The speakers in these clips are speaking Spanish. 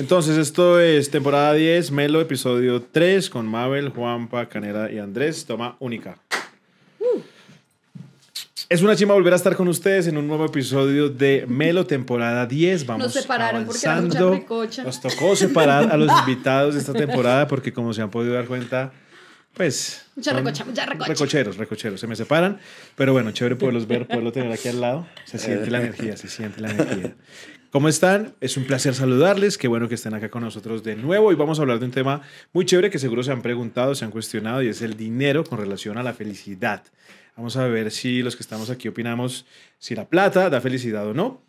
Entonces, esto es temporada 10, Melo, episodio 3, con Mabel, Juanpa, Canera y Andrés, toma única. Uh. Es una chima volver a estar con ustedes en un nuevo episodio de Melo, temporada 10. Vamos Nos separaron porque Nos tocó separar a los invitados de esta temporada porque, como se han podido dar cuenta, pues... Mucha recocha, mucha Recocheros, recocheros, se me separan. Pero bueno, chévere poderlos ver, poderlo tener aquí al lado. Se siente la eh. energía, se siente la energía. ¿Cómo están? Es un placer saludarles. Qué bueno que estén acá con nosotros de nuevo. Y vamos a hablar de un tema muy chévere que seguro se han preguntado, se han cuestionado, y es el dinero con relación a la felicidad. Vamos a ver si los que estamos aquí opinamos si la plata da felicidad o no.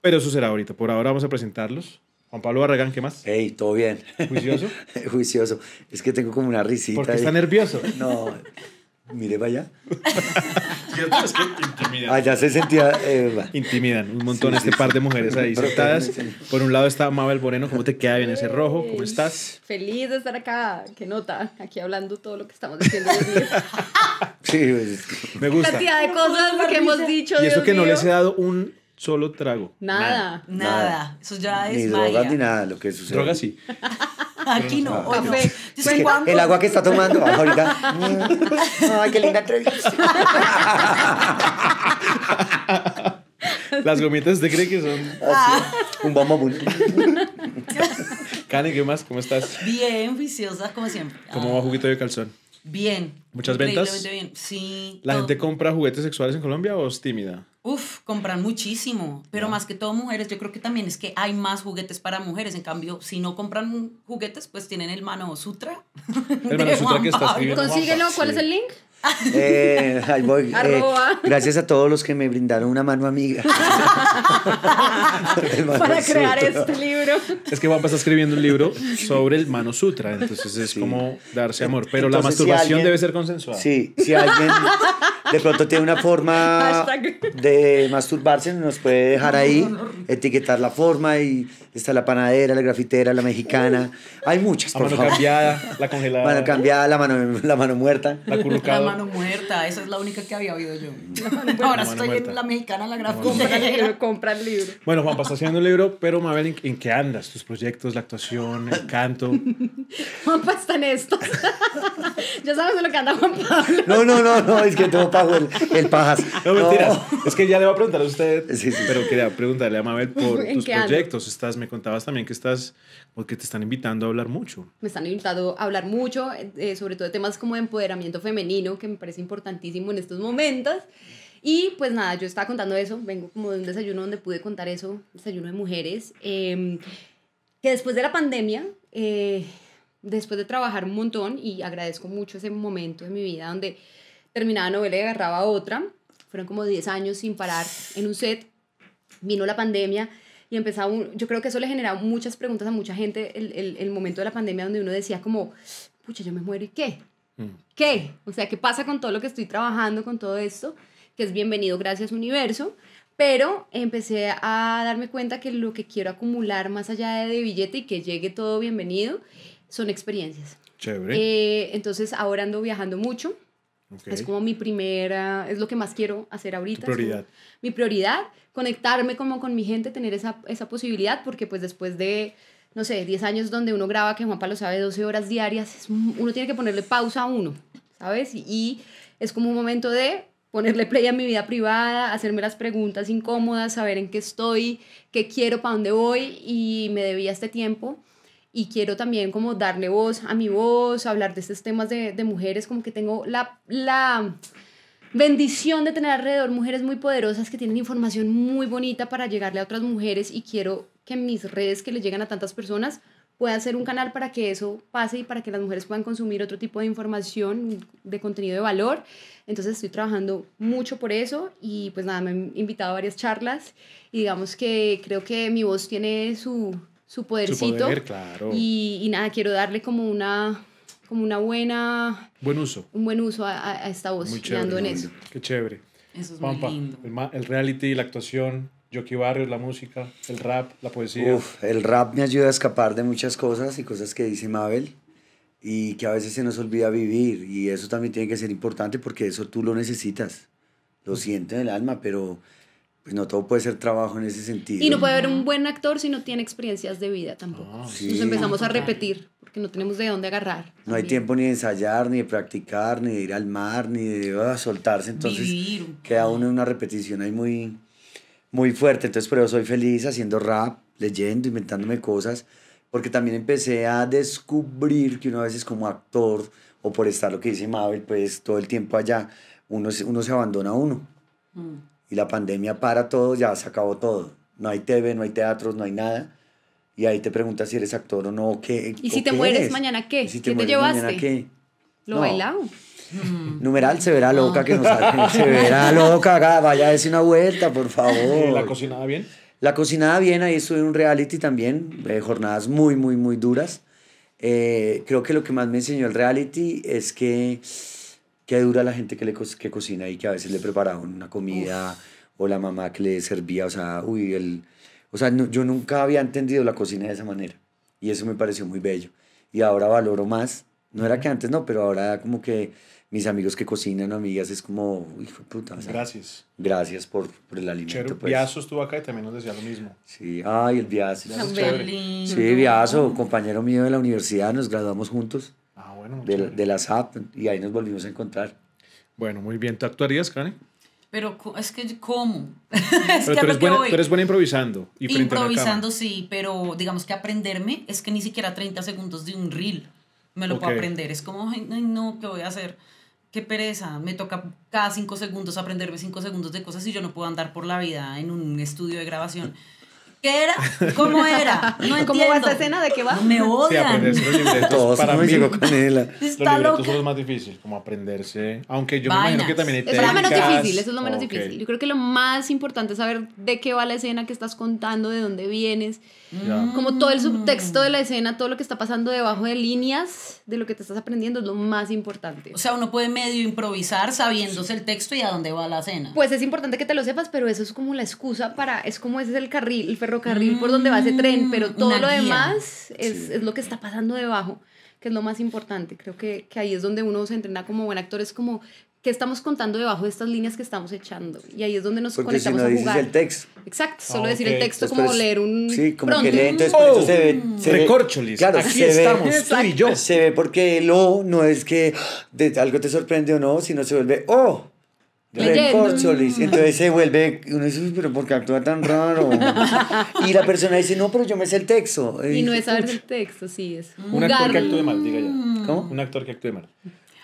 Pero eso será ahorita. Por ahora vamos a presentarlos. Juan Pablo Barragán, ¿qué más? Hey, todo bien. ¿Juicioso? Juicioso. Es que tengo como una risita. ¿Por está nervioso? No, Mire, vaya. ya Allá ah, se sentía. Eh, intimidan un montón este par de mujeres ahí sentadas. Por un lado está Mabel Moreno, ¿cómo te queda bien ese rojo? ¿Cómo estás? Feliz de estar acá, qué nota, aquí hablando todo lo que estamos diciendo. sí, pues, me gusta. Cantidad de cosas que hemos dicho. Y eso que no les he dado un solo trago. Nada, nada. Eso ya es. Ni ni nada, lo que sucede. Drogas sí. Aquí no, ah. hoy El agua que está tomando ah, ahorita. Ay, qué linda entrevista. Las gomitas, ¿te cree que son? Ah, un bombo Un bombón. ¿qué más? ¿Cómo estás? Bien, viciosa, como siempre. ¿Cómo va juguito de calzón? Bien. ¿Muchas ventas? Bien. Sí. ¿La gente compra juguetes sexuales en Colombia o es tímida? Uf, compran muchísimo, pero más que todo mujeres, yo creo que también es que hay más juguetes para mujeres, en cambio, si no compran juguetes, pues tienen el Mano Sutra. El Mano Sutra que Consíguelo, ¿cuál es el link? Eh, eh, gracias a todos los que me brindaron una mano amiga. Para crear este libro. Es que Juanpa está escribiendo un libro sobre el Mano Sutra, entonces es como darse amor. Pero la masturbación debe ser consensuada. si alguien de pronto tiene una forma de masturbarse, nos puede dejar ahí, etiquetar la forma y está la panadera, la grafitera, la mexicana. Hay muchas, la mano cambiada, la congelada. Mano cambiada, la mano, la mano muerta. La currucada mano muerta, esa es la única que había oído yo. Ahora estoy en la mexicana, la gráfica. Compra el libro, el libro. Bueno, Juanpa está haciendo el libro, pero Mabel, ¿en, qué andas? ¿Tus proyectos, la actuación, el canto? Juanpa pues, está en esto ya sabes de lo que anda Juan Pablo. No, no, no, no, es que tengo pago el, el pajas. No, mentiras. Es que ya le voy a preguntar a usted, sí, sí. pero quería preguntarle a Mabel por tus proyectos. Estás, me contabas también que estás, porque te están invitando a hablar mucho. Me están invitando a hablar mucho, eh, sobre todo de temas como empoderamiento femenino que me parece importantísimo en estos momentos. Y pues nada, yo estaba contando eso, vengo como de un desayuno donde pude contar eso, desayuno de mujeres, em, que después de la pandemia, eh, después de trabajar un montón, y agradezco mucho ese momento de mi vida donde terminaba novela y agarraba otra, fueron como 10 años sin parar en un set, vino la pandemia y empezaba, yo creo que eso le generaba muchas preguntas a mucha gente, el, el, el momento de la pandemia donde uno decía como, pucha, yo me muero y qué, Mm. ¿Qué? O sea, ¿qué pasa con todo lo que estoy trabajando, con todo esto? Que es bienvenido, gracias universo. Pero empecé a darme cuenta que lo que quiero acumular más allá de, billete y que llegue todo bienvenido son experiencias. Chévere. Eh, entonces ahora ando viajando mucho. Es como mi primera, es lo que más quiero hacer ahorita. Tu prioridad. Mi prioridad, conectarme como con mi gente, tener esa, esa posibilidad, porque pues después de no sé, 10 años donde uno graba, que Juanpa lo sabe, 12 horas diarias, uno tiene que ponerle pausa a uno, ¿sabes? Y, es como un momento de ponerle play a mi vida privada, hacerme las preguntas incómodas, saber en qué estoy, qué quiero, para dónde voy y me debía este tiempo. Y quiero también como darle voz a mi voz, hablar de estos temas de, mujeres, como que tengo la, la bendición de tener alrededor mujeres muy poderosas que tienen información muy bonita para llegarle a otras mujeres y quiero que mis redes que le llegan a tantas personas puedan ser un canal para que eso pase y para que las mujeres puedan consumir otro tipo de información, de contenido de valor. Entonces estoy trabajando mucho por eso y pues nada, me han invitado a varias charlas y digamos que creo que mi voz tiene su, su podercito. claro. y, nada, quiero darle como una como una buena... Buen uso. Un buen uso a, esta voz. Muy chévere, en eso. Qué chévere. Eso es muy lindo. El, el reality, la actuación, ¿Yoki Barrios, la música, el rap, la poesía. Uf, el rap me ayuda a escapar de muchas cosas y cosas que dice Mabel y que a veces se nos olvida vivir y eso también tiene que ser importante porque eso tú lo necesitas. Lo siento en el alma, pero pues no todo puede ser trabajo en ese sentido. Y no puede haber un buen actor si no tiene experiencias de vida tampoco. Ah, nos empezamos a repetir porque no tenemos de dónde agarrar. No hay tiempo ni de ensayar, ni de practicar, ni de ir al mar, ni de ah, soltarse. Entonces Vivir. queda uno en una repetición ahí muy, muy fuerte. Entonces, pero soy feliz haciendo rap, leyendo, inventándome cosas, porque también empecé a descubrir que uno a veces como actor, o por estar lo que dice Mabel, pues todo el tiempo allá, uno, uno se abandona a uno. Mm. Y la pandemia para todo, ya se acabó todo. No hay TV, no hay teatros, no hay nada. Y ahí te preguntas si eres actor o no. ¿qué, ¿Y si te mueres mañana qué? Si te ¿Qué te llevaste? ¿Lo no. Mm. Numeral, se verá loca que nos ah. Se verá loca, vaya, decir una vuelta, por favor. ¿La cocinada bien? La cocinada bien, ahí estuve en un reality también, eh, jornadas muy, muy, muy duras. Eh, creo que lo que más me enseñó el reality es que, que dura la gente que, le que cocina y que a veces le preparaban una comida o la mamá que le servía, o sea, uy, el, o sea yo nunca había entendido la cocina de esa manera y eso me pareció muy bello y ahora valoro más, no era que antes no, pero ahora como que mis amigos que cocinan, amigas, es como, hijo puta. gracias. Gracias por, por el alimento. Chero, Viazo pues". estuvo acá y también nos decía lo mismo. Sí, ay, el Viazo. sí, Viazo, compañero mío de la universidad, nos graduamos juntos. Ah, bueno. De, de la SAP y ahí nos volvimos a encontrar. Bueno, muy bien. ¿Tú actuarías, Karen? Pero es que, ¿cómo? es pero que tú, eres buena, eres buena improvisando. Y improvisando, sí, pero digamos que aprenderme es que ni siquiera 30 segundos de un reel me lo puedo aprender. Es como, no, ¿qué voy a hacer? qué pereza, me toca cada cinco segundos aprenderme cinco segundos de cosas y yo no puedo andar por la vida en un estudio de grabación. ¿Qué era? ¿Cómo era? No entiendo. ¿Cómo va esa escena? ¿De qué va? Me odian. Sí, los libretos para mí. Con él. Los libretos son los más difíciles, como aprenderse. Aunque yo me imagino que también hay Eso es lo menos difícil, eso es lo menos difícil. Yo creo que lo más importante es saber de qué va la escena que estás contando, de dónde vienes. Mm. Como todo el subtexto de la escena, todo lo que está pasando debajo de líneas de lo que te estás aprendiendo es lo más importante. O sea, uno puede medio improvisar sabiéndose el texto y a dónde va la escena. Pues es importante que te lo sepas, pero eso es como la excusa para, es como ese es el carril, el ferrocarril por donde va ese mm, tren, pero todo lo demás es, es, lo que está pasando debajo que es lo más importante. Creo que, que ahí es donde uno se entrena como buen actor, es como ¿Qué estamos contando debajo de estas líneas que estamos echando? Y ahí es donde nos conectamos si no a jugar. Dices el texto. Exacto, solo ah, decir el texto como leer un Sí, como que entonces se mm. recorcholis, claro, aquí estamos, tú y yo. Se ve porque el o no es que algo te sorprende o no, sino se vuelve ¡oh! Recorcholis. Mm. Entonces se vuelve, uno dice, pero ¿por qué actúa tan raro? y la persona dice, no, pero yo me sé el texto. Y no es saber el texto, sí, es. Un actor que actúe mal, diga ya. Mm. ¿Cómo? Un actor que actúe mal.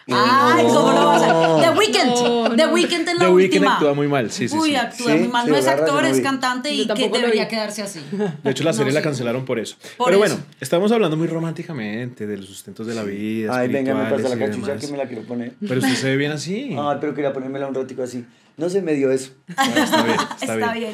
Ay, ¿cómo The Weeknd. The Weeknd en la The Weeknd actúa muy mal, sí, sí. Uy, muy mal. No es actor, es cantante y que debería quedarse así. De hecho, la serie la cancelaron por eso. Pero bueno, estamos hablando muy románticamente de los sustentos de la vida. Ay, venga, me pasa la cachucha que me la quiero poner. Pero usted se ve bien así. Ay, pero quería ponérmela un rótico así. No se me dio eso. Ah, está bien. Está, bien.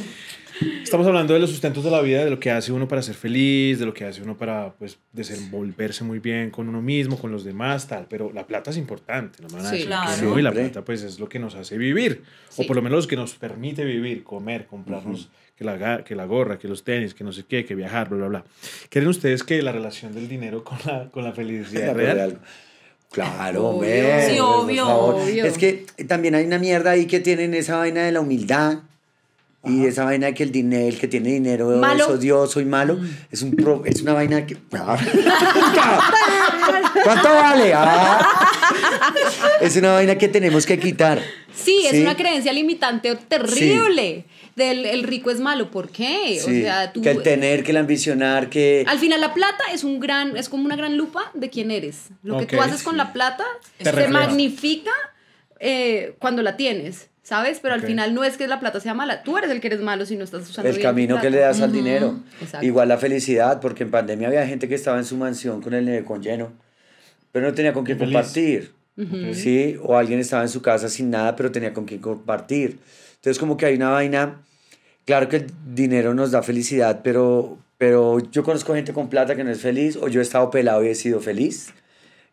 Estamos hablando de los sustentos de la vida, de lo que hace uno para ser feliz, de lo que hace uno para pues, desenvolverse muy bien con uno mismo, con los demás, tal. Pero la plata es importante, no me van a sí, decir claro. y la plata pues es lo que nos hace vivir, o por lo menos lo que nos permite vivir, comer, comprarnos, que, la, que la gorra, que los tenis, que no sé qué, que viajar, bla, bla, bla. ¿Creen ustedes que la relación del dinero con la, con la felicidad real? Claro, obvio, obvio. Es que también hay una mierda ahí que tienen esa vaina de la humildad y esa vaina de que el dinero, el que tiene dinero es odioso y malo, mm. es, un es una vaina que. Ah. ¿Cuánto vale? Ah. Es una vaina que tenemos que quitar. Sí, es una creencia limitante terrible. Del rico es malo, ¿por qué? que el tener, que el ambicionar, que... Al final la plata es un gran, es como una gran lupa de quién eres. Lo que tú haces con la plata se magnifica eh, cuando la tienes. ¿Sabes? Pero al final no es que la plata sea mala, tú eres el que eres malo si no estás usando El camino que le das al dinero. Igual la felicidad, porque en pandemia había gente que estaba en su mansión con el con lleno, pero no tenía con quién compartir. ¿Sí? O alguien estaba en su casa sin nada, pero tenía con quién compartir. Entonces como que hay una vaina, claro que el dinero nos da felicidad, pero, pero yo conozco gente con plata que no es feliz, o yo he estado pelado y he sido feliz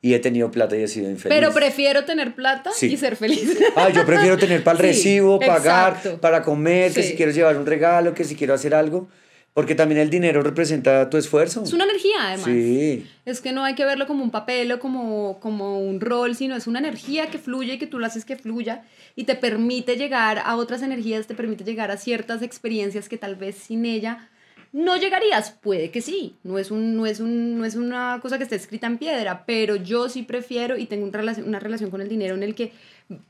y he tenido plata y he sido infeliz. Pero prefiero tener plata y ser feliz. Ah, yo prefiero tener para el recibo, pagar, para comer, que si quiero llevar un regalo, que si quiero hacer algo. Porque también el dinero representa tu esfuerzo. Es una energía, además. Sí. Es que no hay que verlo como un papel o como, como un rol, sino es una energía que fluye y que tú lo haces que fluya y te permite llegar a otras energías, te permite llegar a ciertas experiencias que tal vez sin ella ¿No llegarías? Puede que sí. No es, un, no, es un, no es una cosa que esté escrita en piedra, pero yo sí prefiero y tengo una relación con el dinero en el que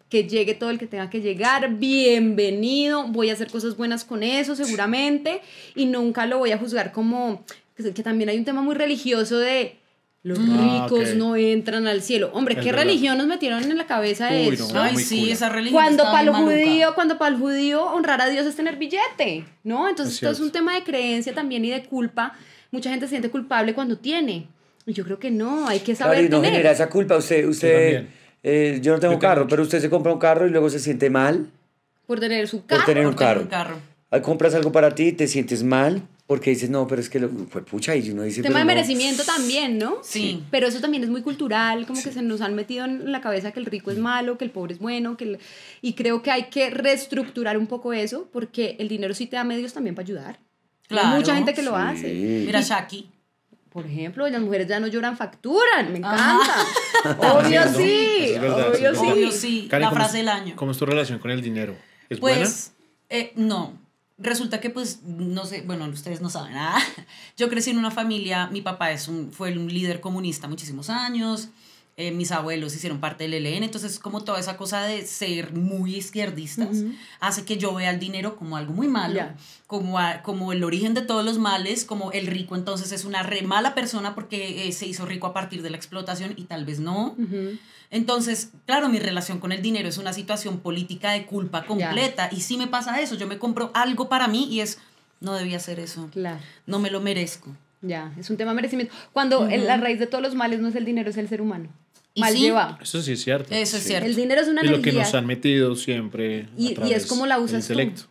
que llegue todo el que tenga que llegar, bienvenido, voy a hacer cosas buenas con eso seguramente y nunca lo voy a juzgar como pues, que también hay un tema muy religioso de los ah, ricos no entran al cielo. Hombre, ¿qué religión nos metieron en la cabeza de eso? Ay, sí, esa religión. Cuando para el judío, cuando para el judío honrar a Dios es tener billete, ¿no? Entonces, es esto es un tema de creencia también y de culpa. Mucha gente se siente culpable cuando tiene. Y yo creo que no, hay que saber claro, y no genera esa culpa. Usted, usted, eh, yo, no tengo carro, pero usted se compra un carro y luego se siente mal. Por tener su carro. Por tener un, carro. Ah, compras algo para ti, y te sientes mal porque dices, no, pero es que lo, fue pucha, y uno dice. Tema de merecimiento también, ¿no? Sí. Pero eso también es muy cultural, como que se nos han metido en la cabeza que el rico es mm. malo, que el pobre es bueno, que y creo que hay que reestructurar un poco eso, porque el dinero sí te da medios también para ayudar. Claro. Hay mucha gente que lo hace. Mira, Shaki. Por ejemplo, las mujeres ya no lloran, facturan, me encanta. obvio sí, obvio sí. la frase del año. ¿Cómo es tu relación con el dinero? ¿Es pues, eh, no. no resulta que pues no sé, bueno, ustedes no saben nada. ¿ah? Yo crecí en una familia, mi papá es un, fue un líder comunista muchísimos años. Eh, mis abuelos hicieron parte del ELN, entonces como toda esa cosa de ser muy izquierdistas hace que yo vea el dinero como algo muy malo, como, como el origen de todos los males, como el rico entonces es una re mala persona porque eh, se hizo rico a partir de la explotación y tal vez no. Entonces, claro, mi relación con el dinero es una situación política de culpa completa y si me pasa eso, yo me compro algo para mí y es, no debía hacer eso, no me lo merezco. Ya, es un tema de merecimiento. Cuando la raíz de todos los males no es el dinero, es el ser humano. Y mal sí, Eso sí es cierto. Eso es cierto. El dinero es una y energía. lo que nos han metido siempre. Y, y es como la usas el Tú.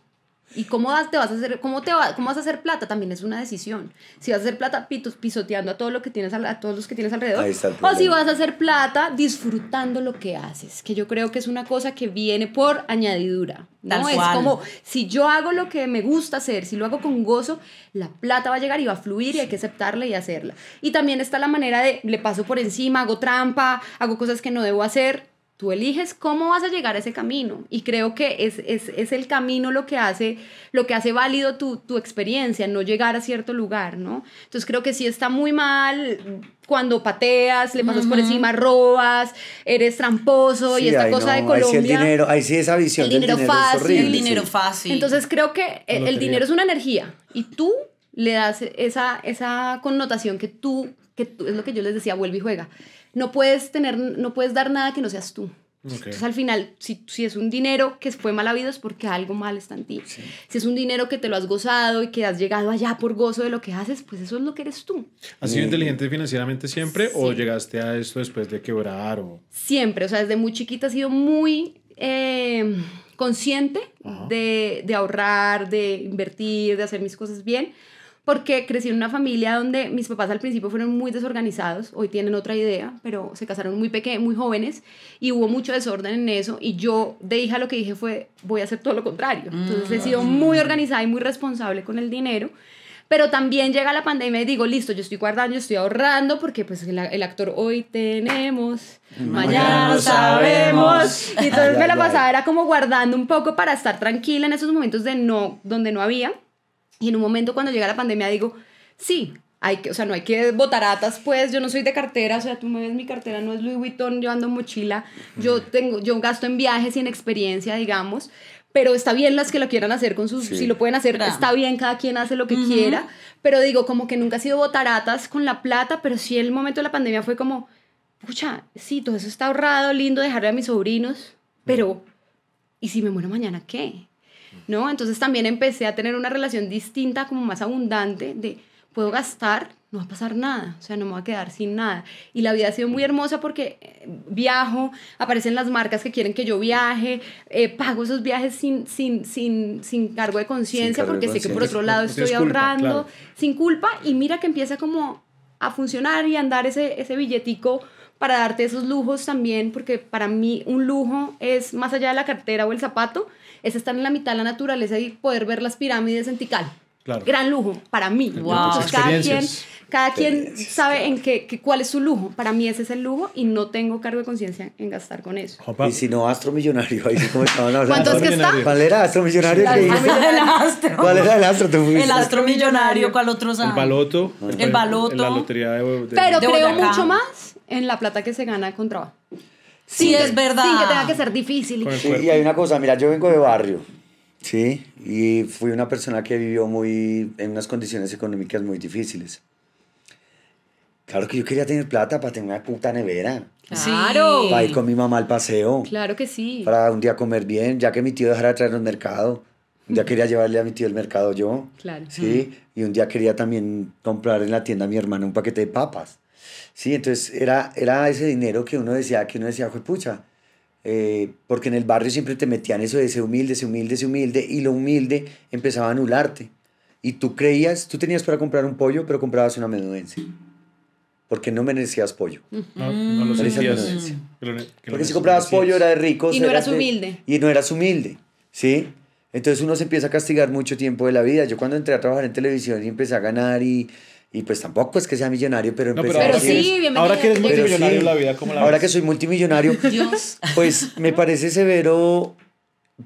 ¿Y cómo te vas a hacer, cómo te va, cómo vas a hacer plata? También es una decisión. Si vas a hacer plata pisoteando a todo lo que tienes a todos los que tienes alrededor. o si vas a hacer plata disfrutando lo que haces, que yo creo que es una cosa que viene por añadidura. No es como si yo hago lo que me gusta hacer, si lo hago con gozo, la plata va a llegar y va a fluir y hay que aceptarla y hacerla. Y también está la manera de le paso por encima, hago trampa, hago cosas que no debo hacer Tú eliges cómo vas a llegar a ese camino y creo que es, el camino lo que hace, lo que hace válido tu, tu, experiencia, no llegar a cierto lugar, ¿no? Entonces creo que sí está muy mal cuando pateas, le pasas por encima, robas, eres tramposo y esta cosa de Colombia. Ahí sí el dinero, ahí sí esa visión el dinero, fácil, es el dinero fácil. Entonces creo que el, dinero es una energía y tú le das esa, esa connotación que tú, que tú, es lo que yo les decía, vuelve y juega no puedes tener, no puedes dar nada que no seas tú. Entonces al final, si, es un dinero que fue mala vida, es porque algo mal está en ti. Si es un dinero que te lo has gozado y que has llegado allá por gozo de lo que haces, pues eso es lo que eres tú. ¿Has sido mm. inteligente financieramente siempre o llegaste a esto después de quebrar? O... Siempre, o sea, desde muy chiquita he sido muy eh, consciente de, de ahorrar, de invertir, de hacer mis cosas bien porque crecí en una familia donde mis papás al principio fueron muy desorganizados, hoy tienen otra idea, pero se casaron muy pequeños, muy jóvenes y hubo mucho desorden en eso y yo de hija lo que dije fue voy a hacer todo lo contrario. Mm, entonces he sido muy organizada y muy responsable con el dinero. Pero también llega la pandemia y digo, listo, yo estoy guardando, yo estoy ahorrando, porque pues el, actor hoy tenemos, mañana no sabemos. Y entonces me la pasaba, era como guardando un poco para estar tranquila en esos momentos de no, donde no había. Y en un momento cuando llega la pandemia digo, sí, hay que, o sea, no hay que atas, pues yo no soy de cartera, o sea, tú me ves mi cartera, no es Louis Vuitton, yo ando mochila, yo tengo, yo gasto en viajes y en experiencia, digamos, pero está bien las que lo quieran hacer con sus, si lo pueden hacer, está bien, cada quien hace lo que quiera, pero digo, como que nunca ha sido botaratas con la plata, pero sí el momento de la pandemia fue como, pucha, sí, todo eso está ahorrado, lindo dejarle a mis sobrinos, pero, ¿y si me muero mañana qué? Entonces también empecé a tener una relación distinta, como más abundante, de puedo gastar, no va a pasar nada, o sea, no me voy a quedar sin nada. Y la vida ha sido muy hermosa porque eh, viajo, aparecen las marcas que quieren que yo viaje, eh, pago esos viajes sin, cargo de conciencia porque sé que por otro lado estoy ahorrando sin culpa y mira que empieza como a funcionar y a andar ese, ese billetico para darte esos lujos también, porque para mí un lujo es más allá de la cartera o el zapato, es estar en la mitad de la naturaleza y poder ver las pirámides en Tikal. Claro. Gran lujo para mí. Wow. cada quien, cada quien sabe en qué, qué cuál es su lujo. Para mí ese es el lujo y no tengo cargo de conciencia en gastar con eso. Y si no, astro millonario Ahí como estaban hablando. ¿Cuánto es que está? ¿Cuál era astro millonario? ¿Cuál era el astro? El astro millonario ¿cuál otro El baloto. El, baloto. la lotería de, de Pero creo mucho más en la plata que se gana con trabajo. Sí, es verdad. Sin que tenga que ser difícil. y hay una cosa, mira, yo vengo de barrio, ¿sí? Y fui una persona que vivió muy, en unas condiciones económicas muy difíciles. Claro que yo quería tener plata para tener una puta nevera. Claro. Para ir con mi mamá al paseo. Claro que sí. Para un día comer bien, ya que mi tío dejara de al mercado. Un día quería llevarle a mi tío el mercado yo. Claro. Sí. Y un día quería también comprar en la tienda a mi hermana un paquete de papas. Sí, entonces era, era ese dinero que uno decía, que uno decía, pucha, eh, porque en el barrio siempre te metían eso de ser humilde, ser humilde, ser humilde, y lo humilde empezaba a anularte. Y tú creías, tú tenías para comprar un pollo, pero comprabas una menudencia. Porque no merecías pollo. No, lo sentías. porque si comprabas pollo era de ricos. Y no eras humilde. y no eras humilde, ¿sí? Entonces uno se empieza a castigar mucho tiempo de la vida. Yo cuando entré a trabajar en televisión y empecé a ganar y y pues tampoco es que sea millonario, pero pero sí, bienvenido ahora que eres multimillonario, la vida como la Ahora que soy multimillonario, pues me parece severo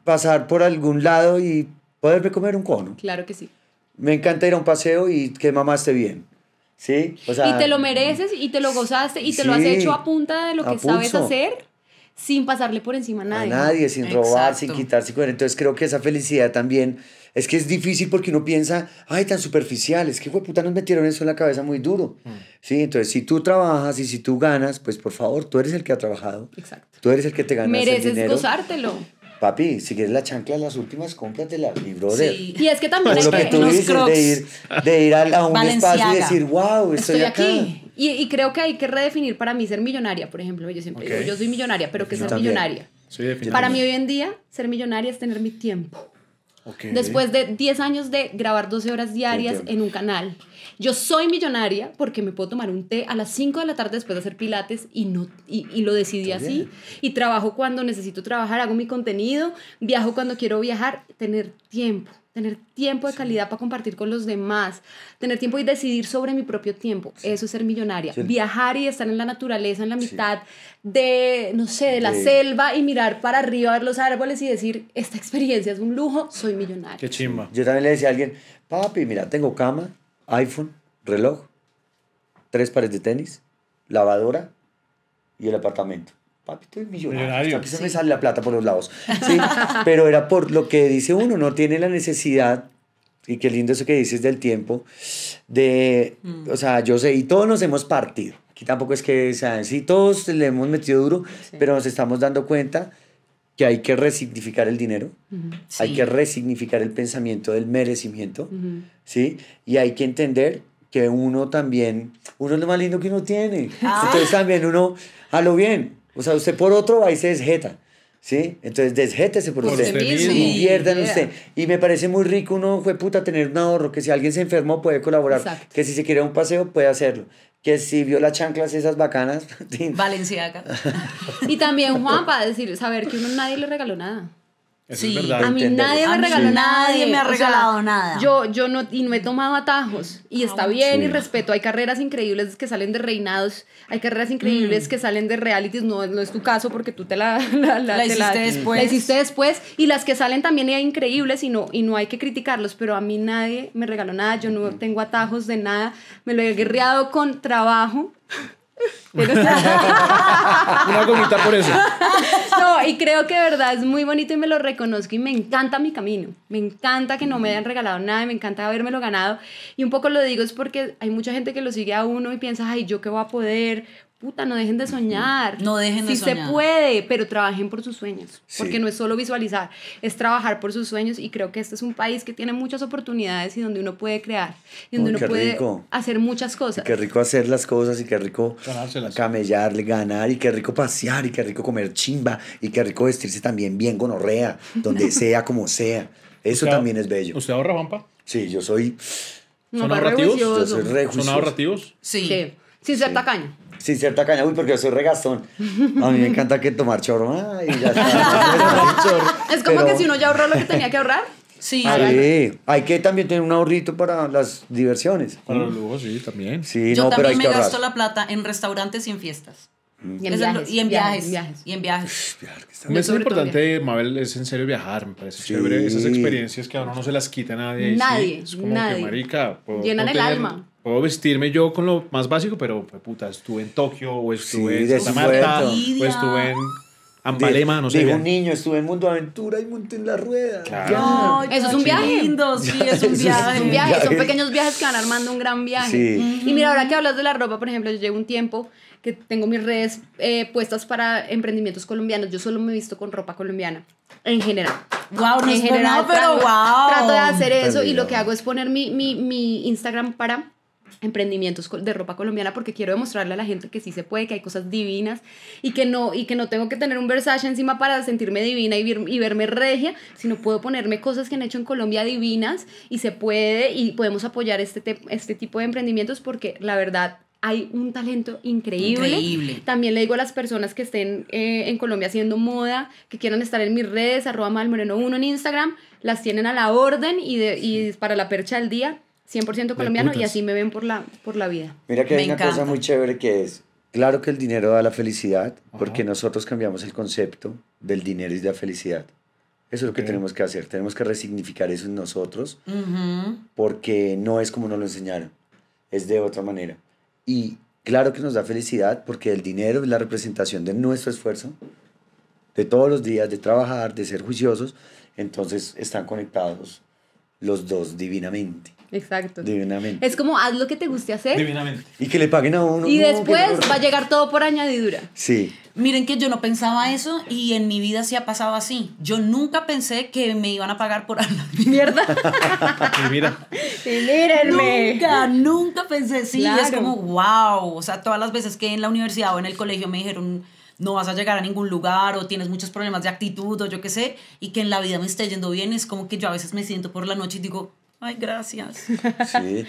pasar por algún lado y poderme comer un cono. Claro que sí. Me encanta ir a un paseo y que mamá esté bien. ¿Sí? y te lo mereces y te lo gozaste y te lo has hecho a punta de lo que sabes hacer sin pasarle por encima a nadie. A nadie, sin robar, sin quitarse. Entonces creo que esa felicidad también es que es difícil porque uno piensa, ay, tan superficial, es que puta nos metieron eso en la cabeza muy duro. Mm. Sí, entonces si tú trabajas y si tú ganas, pues por favor, tú eres el que ha trabajado. Exacto. Tú eres el que te ganas Mereces el dinero. gozártelo. Papi, si quieres la chancla, las últimas, cómpratela, libro brother. Sí. Y es que también es que, que tú de ir, a, un espacio y decir, wow, estoy, acá. aquí y, creo que hay que redefinir para mí ser millonaria, por ejemplo. Yo siempre digo, yo soy millonaria, pero ¿qué es ser millonaria? para mí hoy en día, ser millonaria es tener mi tiempo. Después de 10 años de grabar 12 horas diarias en un canal. Yo soy millonaria porque me puedo tomar un té a las 5 de la tarde después de hacer pilates y, no, y, lo decidí así. Y trabajo cuando necesito trabajar, hago mi contenido, viajo cuando quiero viajar, tener tiempo tener tiempo de calidad para compartir con los demás, tener tiempo y decidir sobre mi propio tiempo, eso es ser millonaria, viajar y estar en la naturaleza, en la mitad de, no sé, de la selva y mirar para arriba, ver los árboles y decir, esta experiencia es un lujo, soy millonaria. Qué chimba. Yo también le decía a alguien, papi, mira, tengo cama, iPhone, reloj, tres pares de tenis, lavadora y el apartamento papi, estoy millonario. Aquí se me sale la plata por los lados. ¿sí? Pero era por lo que dice uno, no tiene la necesidad, y qué lindo eso que dices del tiempo, de, mm. o sea, yo sé, y todos nos hemos partido. Aquí tampoco es que, o sea, sí, todos le hemos metido duro, pero nos estamos dando cuenta que hay que resignificar el dinero, hay que resignificar el pensamiento del merecimiento, ¿sí? Y hay que entender que uno también, uno es lo más lindo que uno tiene. Entonces también uno, a lo bien, o sea, usted por otro va y se desjeta. ¿Sí? Entonces desjétese por, usted, mismo. y Y me parece muy rico uno, fue puta, tener un ahorro, que si alguien se enfermó puede colaborar, que si se quiere un paseo puede hacerlo, que si vio las chanclas esas bacanas. Valenciaca. y también Juan para decir, saber que uno nadie le regaló nada sí, a mí nadie me ah, regaló nadie me ha regalado nada. Yo, no, y he tomado atajos. Y ah, está bien, y respeto. Hay carreras increíbles que salen de reinados, hay carreras mm. increíbles que salen de realities. No, es tu caso porque tú te la, hiciste después. la, hiciste después. Y las que salen también hay increíbles y no, y no hay que criticarlos. Pero a mí nadie me regaló nada. Yo no tengo atajos de nada. Me lo he guerreado con trabajo. Una por eso. y creo que de verdad es muy bonito y me lo reconozco y me encanta mi camino. Me encanta que no me hayan regalado nada, me encanta lo ganado. Y un poco lo digo es porque hay mucha gente que lo sigue a uno y piensa, ay, yo qué voy a poder, puta, no dejen de soñar. No dejen de soñar. si se puede, pero trabajen por sus sueños. Porque no es solo visualizar, es trabajar por sus sueños. Y creo que este es un país que tiene muchas oportunidades y donde uno puede crear, y donde uno puede hacer muchas cosas. qué rico hacer las cosas y qué rico camellar, ganar, y qué rico pasear, y qué rico comer chimba, y qué rico vestirse también bien gonorrea, donde sea como sea. Eso también es bello. ¿Usted ahorra, Juanpa? Sí, yo soy... ¿Son ahorrativos? ¿Son ahorrativos? Sí. Sin ser caña. Sin ser tacaño, uy, porque yo soy regastón A mí me encanta que tomar chorro. es como que si uno ya ahorró lo que tenía que ahorrar. Sí. hay que también tener un ahorrito para las diversiones. Para los lujos, sí, también. Yo también me gasto la plata en restaurantes y en fiestas. Y en, viajes, y en viajes, Y en viajes. Me es importante, Mabel, es en serio viajar, me parece chévere. Esas experiencias que a uno no se las quita nadie. Nadie. como nadie. que, marica, Llenan el alma puedo vestirme yo con lo más básico, pero pues, puta, estuve en Tokio o estuve en Santa Marta o estuve en Ambalema, no sé. un niño, estuve en Mundo Aventura y monté en la rueda. eso es un viaje. sí, es un viaje. Son pequeños viajes que van armando un gran viaje. Y mira, ahora que hablas de la ropa, por ejemplo, yo llevo un tiempo que tengo mis redes eh, puestas para emprendimientos colombianos. Yo solo me visto con ropa colombiana, en general. Wow, no en general, pero trato, wow. trato de hacer eso y lo que hago es poner mi, mi, mi Instagram para emprendimientos de ropa colombiana porque quiero demostrarle a la gente que sí se puede, que hay cosas divinas y que no, y que no tengo que tener un Versace encima para sentirme divina y, y verme regia, sino puedo ponerme cosas que han hecho en Colombia divinas y se puede y podemos apoyar este, este tipo de emprendimientos porque la verdad hay un talento increíble. También le digo a las personas que estén eh, en Colombia haciendo moda, que quieran estar en mis redes, arroba malmoreno1 en Instagram, las tienen a la orden y, y para la percha del día 100% colombiano y así me ven por la, por la vida. Mira que hay una cosa muy chévere que es, claro que el dinero da la felicidad, porque nosotros cambiamos el concepto del dinero y de la felicidad. Eso es lo que tenemos que hacer, tenemos que resignificar eso en nosotros, porque no es como nos lo enseñaron, es de otra manera. Y claro que nos da felicidad, porque el dinero es la representación de nuestro esfuerzo, de todos los días, de trabajar, de ser juiciosos, entonces están conectados los dos divinamente. Exacto. Divinamente. Es como haz lo que te guste hacer. Divinamente. Y que le paguen a uno. Y después va a llegar todo por añadidura. Sí. Miren que yo no pensaba eso y en mi vida sí ha pasado así. Yo nunca pensé que me iban a pagar por la mierda. y mira. Y mírenme. Nunca, nunca pensé. Sí, es como wow. O sea, todas las veces que en la universidad o en el colegio me dijeron no vas a llegar a ningún lugar o tienes muchos problemas de actitud o yo qué sé, y que en la vida me esté yendo bien, es como que yo a veces me siento por la noche y digo, ay, gracias. Sí.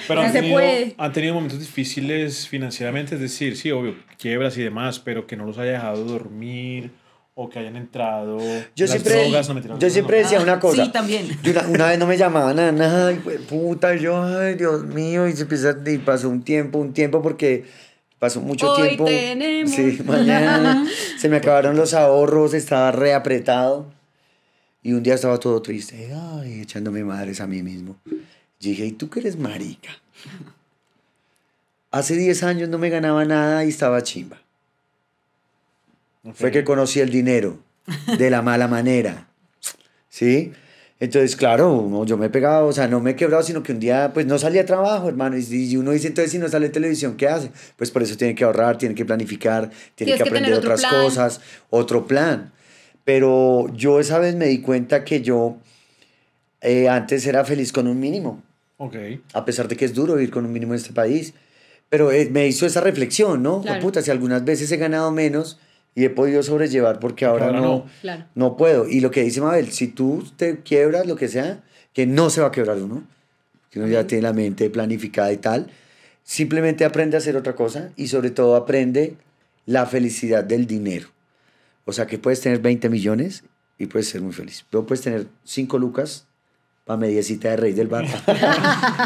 Pero han tenido, han tenido, momentos difíciles financieramente, es decir, sí, obvio, quiebras y demás, pero que no los haya dejado dormir o que hayan entrado. Yo siempre, yo siempre decía una cosa. Sí, también. una, vez no me llamaban a nada, y puta, yo, ay, Dios mío, y, y pasó un tiempo, un tiempo, porque pasó mucho Hoy tiempo. Tenemos. Sí, mañana. se me acabaron los ahorros, estaba reapretado. Y un día estaba todo triste, ay, echándome madres a mí mismo dije, ¿y tú qué eres marica? Hace 10 años no me ganaba nada y estaba chimba. Fue que conocí el dinero de la mala manera. ¿Sí? Entonces, claro, yo me he pegado, o sea, no me he quebrado, sino que un día, pues no salía a trabajo, hermano. Y, uno dice, entonces, si no sale televisión, ¿qué hace? Pues por eso tiene que ahorrar, tiene que planificar, tiene que, aprender otras cosas, otro plan. Pero yo esa vez me di cuenta que yo eh, antes era feliz con un mínimo. A pesar de que es duro vivir con un mínimo en este país. Pero eh, me hizo esa reflexión, ¿no? Puta, si algunas veces he ganado menos y he podido sobrellevar porque ahora, no, no. no, puedo. Y lo que dice Mabel, si tú te quiebras, lo que sea, que no se va a quebrar uno, que uno ya tiene la mente planificada y tal, simplemente aprende a hacer otra cosa y sobre todo aprende la felicidad del dinero. O sea, que puedes tener 20 millones y puedes ser muy feliz. Luego puedes tener 5 lucas para mediecita de rey del bar.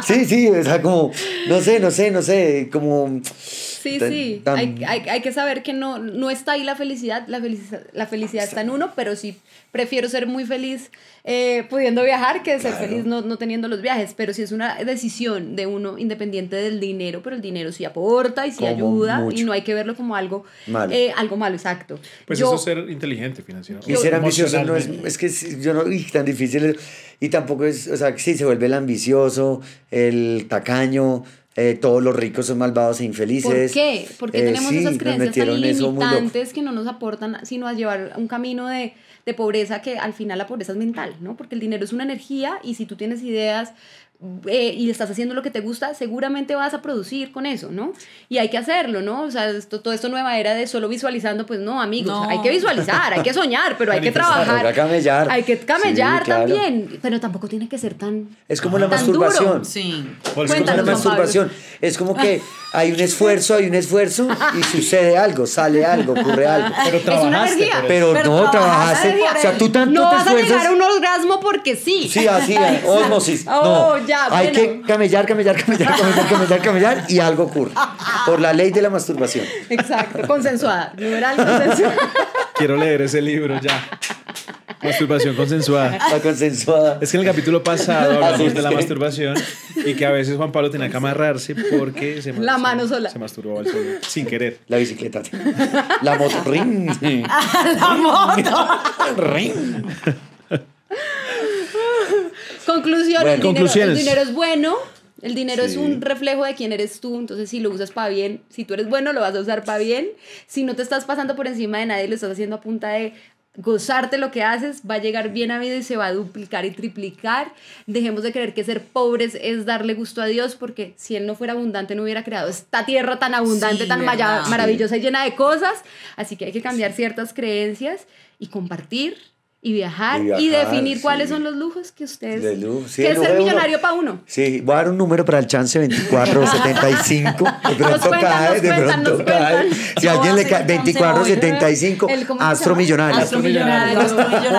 sí, sí, o sea, como, no sé, no sé, no sé, como... Sí, sí, Hay, que saber que no, no está ahí la felicidad, la felicidad, está en uno, pero sí prefiero ser muy feliz eh, pudiendo viajar que ser feliz no, teniendo los viajes, pero sí es una decisión de uno independiente del dinero, pero el dinero sí aporta y sí ayuda y no hay que verlo como algo malo, eh, algo malo exacto. Pues eso es ser inteligente financiero. Y ser ambicioso no es, es que yo no, y tan difícil es, y tampoco es, o sea, sí, se vuelve el ambicioso, el tacaño, eh, todos los ricos son malvados e infelices. ¿Por qué? Porque eh, tenemos esas creencias tan limitantes que no nos aportan sino a llevar un camino de, de pobreza que al final la pobreza es mental, ¿no? Porque el dinero es una energía y si tú tienes ideas eh, y estás haciendo lo que te gusta, seguramente vas a producir con eso, ¿no? Y hay que hacerlo, ¿no? O sea, esto, toda esta nueva era de solo visualizando, pues no, amigos, hay que visualizar, hay que soñar, pero hay que trabajar. Hay que camellar. Hay que camellar también, pero tampoco tiene que ser tan Es como la masturbación. Sí. es como la masturbación. Es como que hay un esfuerzo, hay un esfuerzo y sucede algo, sale algo, ocurre algo. Pero trabajaste. Pero, no trabajaste. O sea, tú tanto no vas a llegar a un orgasmo porque sí. Sí, así, osmosis. No. Oh, hay que camellar, camellar, camellar, camellar, camellar, camellar y algo ocurre. Por la ley de la masturbación. Exacto, consensuada. Liberal consensuada. Quiero leer ese libro ya. Masturbación consensuada. La consensuada. Es que en el capítulo pasado hablamos de la masturbación y que a veces Juan Pablo tenía que amarrarse porque se, la mano sola. se masturbó al sol sin querer. La bicicleta. La moto. Ring. la moto. Conclusión, el, dinero, es bueno. El dinero es un reflejo de quién eres tú, entonces si lo usas para bien, si tú eres bueno, lo vas a usar para bien. Si no te estás pasando por encima de nadie, lo estás haciendo a punta de gozarte lo que haces, va a llegar bien a vida y se va a duplicar y triplicar. Dejemos de creer que ser pobres es darle gusto a Dios, porque si Él no fuera abundante no hubiera creado esta tierra tan abundante, tan maravillosa y llena de cosas. Así que hay que cambiar ciertas creencias y compartir y viajar, y definir cuáles son los lujos que ustedes. Lujo, es ser millonario para uno. Sí, voy a dar un número para el chance 2475. De pronto cae, de pronto Si alguien le cae 2475, astro millonario. Astro millonario.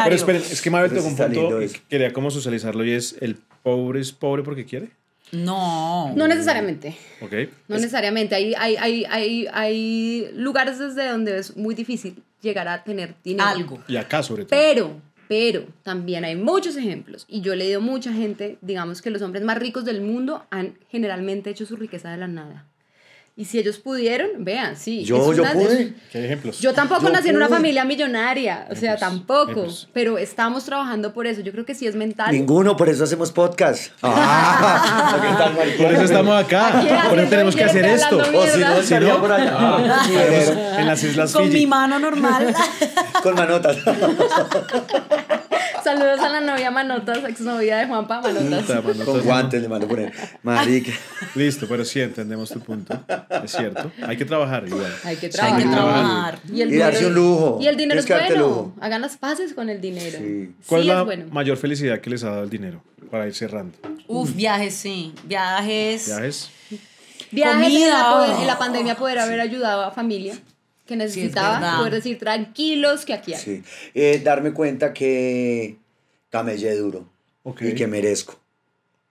Pero esperen, es que Mabel tocó un punto quería como socializarlo y es el pobre es pobre porque quiere. No. No necesariamente. Ok. No necesariamente. Hay, hay, hay, hay lugares desde donde es muy difícil llegar a tener dinero. Algo. Y acá sobre todo. Pero, pero también hay muchos ejemplos. Y yo he leído mucha gente, digamos que los hombres más ricos del mundo han generalmente hecho su riqueza de la nada. Y si ellos pudieron, vean, sí. Yo, yo pude. ¿Qué ejemplos? Yo tampoco nací en una familia millonaria, o sea, tampoco. Pero estamos trabajando por eso. Yo creo que sí es mental. Ninguno, por eso hacemos podcast. Ah, por eso estamos acá. Por eso tenemos que hacer esto. O si no, si no, por allá. Ah, pues, en las Islas Con mi mano normal. Con manotas. Saludos a la novia Manotas, exnovia de Juanpa Manotas. manotas Con guantes le mando poner. Marica. Listo, pero sí entendemos tu punto. Es cierto. Hay que trabajar igual. Hay que, trabajar. hay que trabajar. Y, el darse un lujo. Y el dinero es bueno. Hagan las paces con el dinero. Sí. ¿Cuál es la mayor felicidad que les ha dado el dinero? Para ir cerrando. Uf, viajes, sí. Viajes. Viajes. Viajes Comida. la, en la pandemia poder haber ayudado a familia que necesitaba poder decir tranquilos que aquí hay. Sí. Eh, darme cuenta que camellé duro y que merezco.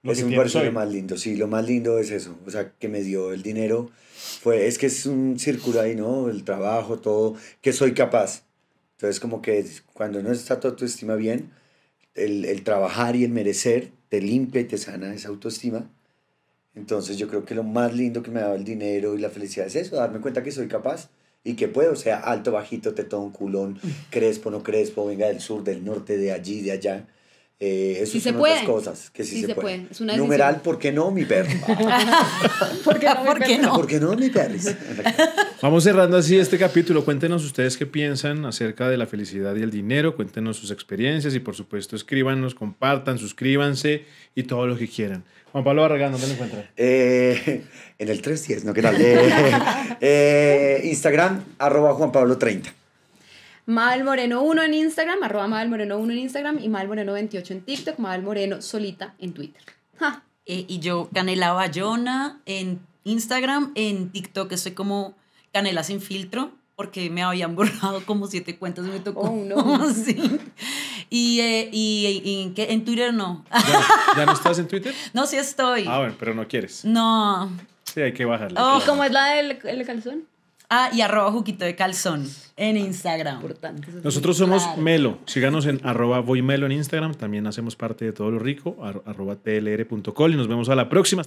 es un verso más lindo, sí, lo más lindo es eso, o sea, que me dio el dinero, fue, es que es un círculo ahí, ¿no? El trabajo, todo, que soy capaz. Entonces, como que cuando no está toda tu estima bien, el, el trabajar y el merecer te limpia y te sana esa autoestima. Entonces, yo creo que lo más lindo que me dado el dinero y la felicidad es eso, darme cuenta que soy capaz y que puede, o sea, alto, bajito, tetón, culón, mm. crespo, no crespo, venga del sur, del norte, de allí, de allá. Eh, eso se cosas que sí, se, Numeral, ¿por qué no mi perro? ¿Por qué no? no? mi perro? Vamos cerrando así este capítulo. Cuéntenos ustedes qué piensan acerca de la felicidad y el dinero. Cuéntenos sus experiencias y, por supuesto, escríbanos, compartan, suscríbanse y todo lo que quieran. Juan Pablo Barragán, ¿dónde lo encuentran? Eh, en el 310, ¿no? ¿Qué tal? Eh, eh, Instagram, arroba Juan Pablo 30 mal Moreno 1 en Instagram, arroba mal Moreno 1 en Instagram y mal Moreno 28 en TikTok, Mabel Moreno solita en Twitter. Eh, y yo, Canela Bayona en Instagram, en TikTok estoy como Canela sin filtro porque me habían borrado como siete cuentas, me tocó uno. Oh, sí. Eh, y, en Twitter no. ¿Ya, no estás en Twitter? No, sí estoy. Ah, bueno, pero no quieres. No. Sí, hay que bajarla. Oh, ¿Cómo es la del el calzón? Ah, y arroba juquito de calzón en Instagram. Nosotros somos Melo. Síganos en arroba voy melo en Instagram. También hacemos parte de Todo lo Rico, arroba tlr.col y nos vemos a la próxima.